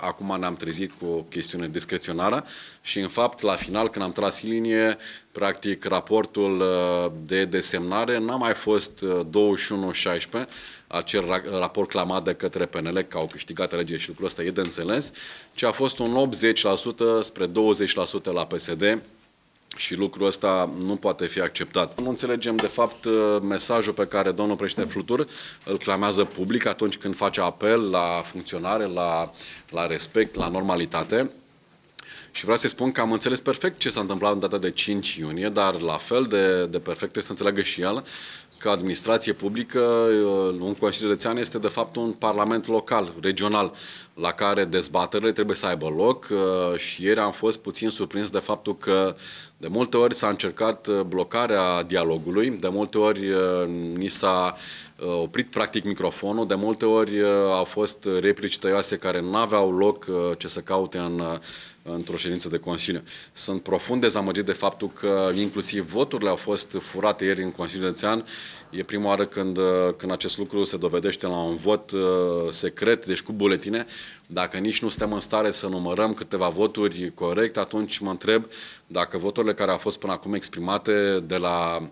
acum ne-am trezit cu o chestiune discreționară și, în fapt, la final, când am tras linie, practic, raportul uh, de desemnare n-a mai fost 21-16, uh, acel raport clamat de către PNL că au câștigat alegerile și lucrul ăsta e de înțeles, ci a fost un 80% spre 20% la PSD, și lucrul ăsta nu poate fi acceptat. Nu înțelegem, de fapt, uh, mesajul pe care domnul președinte Flutur îl clamează public atunci când face apel la funcționare, la, la respect, la normalitate. Și vreau să spun că am înțeles perfect ce s-a întâmplat în data de 5 iunie, dar la fel de, de perfect trebuie să înțeleagă și el că administrație publică, un uh, Consiliu Județean este de fapt un parlament local, regional la care dezbaterile trebuie să aibă loc uh, și ieri am fost puțin surprins de faptul că de multe ori s-a încercat uh, blocarea dialogului, de multe ori uh, ni s-a oprit practic microfonul, de multe ori au fost replici tăioase care nu aveau loc ce să caute în într-o ședință de Consiliu. Sunt profund dezamăgit de faptul că inclusiv voturile au fost furate ieri în Consiliul Județean. E prima oară când, când acest lucru se dovedește la un vot secret, deci cu buletine dacă nici nu suntem în stare să numărăm câteva voturi corect, atunci mă întreb dacă voturile care au fost până acum exprimate de la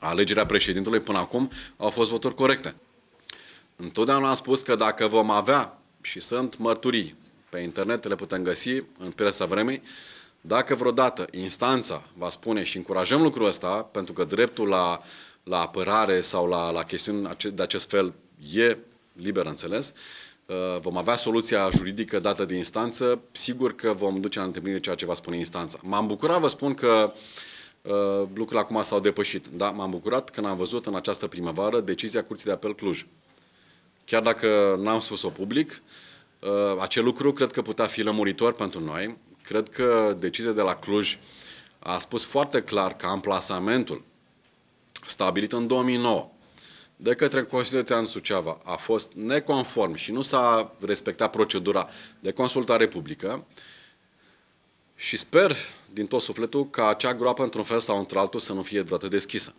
alegerea președintelui până acum au fost voturi corecte. Întotdeauna am spus că dacă vom avea, și sunt mărturii, pe internet le putem găsi în presa vremei, dacă vreodată instanța va spune și încurajăm lucrul ăsta, pentru că dreptul la, la apărare sau la, la chestiuni de acest fel e liber înțeles, Uh, vom avea soluția juridică dată de instanță, sigur că vom duce la întâlnire ceea ce va spune instanța. M-am bucurat, vă spun că uh, lucrurile acum s-au depășit, da? M-am bucurat când am văzut în această primăvară decizia Curții de Apel Cluj. Chiar dacă n-am spus-o public, uh, acel lucru cred că putea fi lămuritor pentru noi. Cred că decizia de la Cluj a spus foarte clar că amplasamentul stabilit în 2009 de către Consiliul Județean Suceava a fost neconform și nu s-a respectat procedura de consultare publică și sper din tot sufletul ca acea groapă într-un fel sau într-altul să nu fie vreodată deschisă.